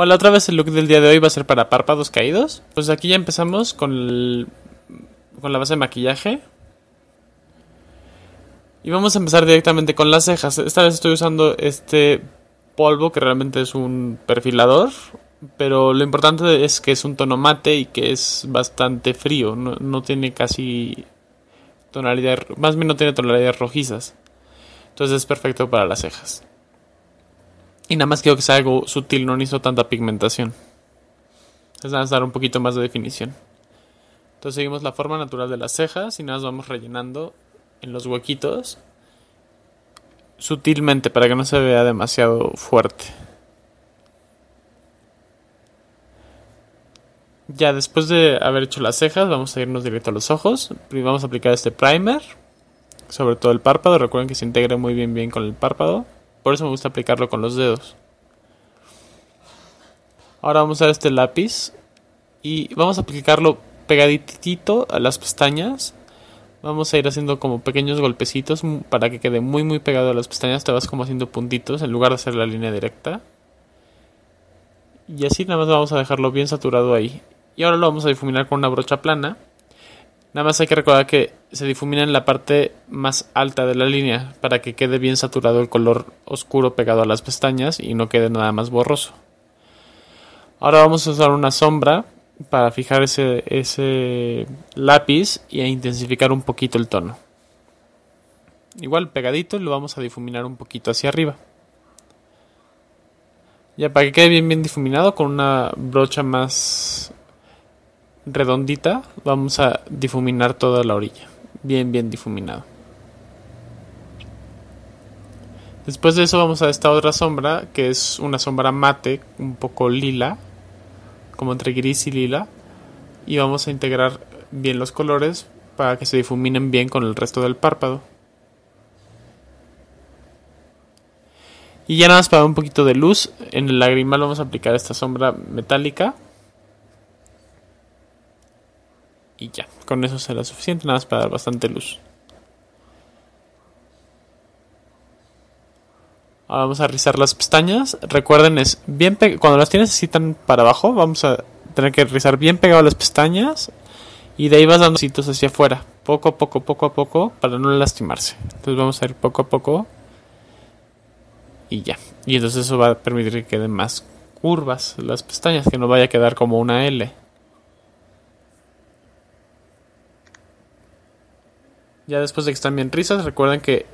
Hola, oh, otra vez el look del día de hoy va a ser para párpados caídos. Pues aquí ya empezamos con, con la base de maquillaje. Y vamos a empezar directamente con las cejas. Esta vez estoy usando este polvo que realmente es un perfilador. Pero lo importante es que es un tono mate y que es bastante frío. No, no tiene casi tonalidad, más bien no tiene tonalidades rojizas. Entonces es perfecto para las cejas. Y nada más quiero que sea algo sutil, no hizo tanta pigmentación. Es nada a dar un poquito más de definición. Entonces seguimos la forma natural de las cejas y nada más vamos rellenando en los huequitos sutilmente para que no se vea demasiado fuerte. Ya después de haber hecho las cejas, vamos a irnos directo a los ojos. Vamos a aplicar este primer, sobre todo el párpado. Recuerden que se integre muy bien bien con el párpado. Por eso me gusta aplicarlo con los dedos. Ahora vamos a este lápiz y vamos a aplicarlo pegaditito a las pestañas. Vamos a ir haciendo como pequeños golpecitos para que quede muy muy pegado a las pestañas. Te vas como haciendo puntitos en lugar de hacer la línea directa. Y así nada más vamos a dejarlo bien saturado ahí. Y ahora lo vamos a difuminar con una brocha plana. Nada más hay que recordar que se difumina en la parte más alta de la línea para que quede bien saturado el color oscuro pegado a las pestañas y no quede nada más borroso. Ahora vamos a usar una sombra para fijar ese, ese lápiz y intensificar un poquito el tono. Igual pegadito lo vamos a difuminar un poquito hacia arriba. Ya para que quede bien bien difuminado con una brocha más redondita, vamos a difuminar toda la orilla. Bien, bien difuminado. Después de eso vamos a esta otra sombra, que es una sombra mate, un poco lila, como entre gris y lila. Y vamos a integrar bien los colores para que se difuminen bien con el resto del párpado. Y ya nada más para un poquito de luz, en el lagrimal vamos a aplicar esta sombra metálica. y ya, con eso será suficiente, nada más para dar bastante luz. Ahora vamos a rizar las pestañas. Recuerden, es bien cuando las tienes así tan para abajo, vamos a tener que rizar bien pegado las pestañas. Y de ahí vas dando pasitos hacia afuera, poco a poco, poco a poco, para no lastimarse. Entonces vamos a ir poco a poco. Y ya. Y entonces eso va a permitir que queden más curvas las pestañas, que no vaya a quedar como una L. Ya después de que están bien risas, recuerden que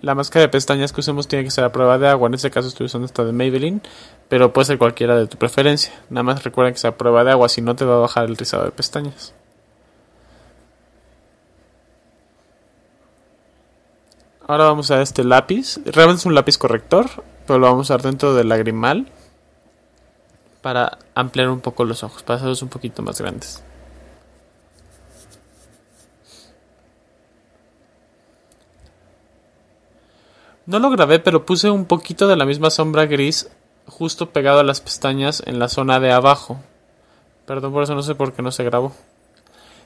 la máscara de pestañas que usemos tiene que ser a prueba de agua. En este caso estoy usando esta de Maybelline, pero puede ser cualquiera de tu preferencia. Nada más recuerden que sea a prueba de agua, si no te va a bajar el rizado de pestañas. Ahora vamos a este lápiz. Realmente es un lápiz corrector, pero lo vamos a usar dentro del lagrimal para ampliar un poco los ojos, para hacerlos un poquito más grandes. No lo grabé, pero puse un poquito de la misma sombra gris justo pegado a las pestañas en la zona de abajo. Perdón por eso, no sé por qué no se grabó.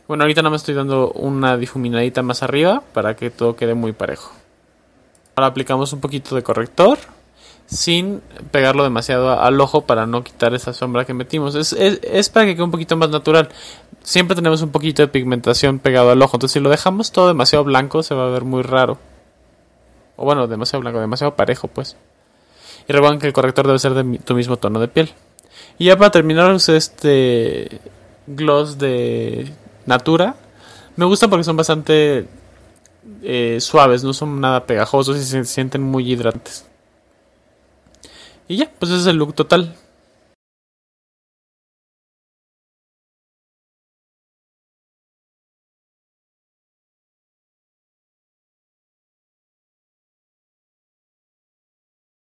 Bueno, ahorita nada más estoy dando una difuminadita más arriba para que todo quede muy parejo. Ahora aplicamos un poquito de corrector sin pegarlo demasiado al ojo para no quitar esa sombra que metimos. Es, es, para que quede un poquito más natural. Siempre tenemos un poquito de pigmentación pegado al ojo, entonces si lo dejamos todo demasiado blanco se va a ver muy raro. O bueno, demasiado blanco, demasiado parejo, pues. Y recuerden que el corrector debe ser de tu mismo tono de piel. Y ya para terminar este gloss de Natura, me gustan porque son bastante eh, suaves, no son nada pegajosos y se sienten muy hidratantes. Y ya, pues ese es el look total.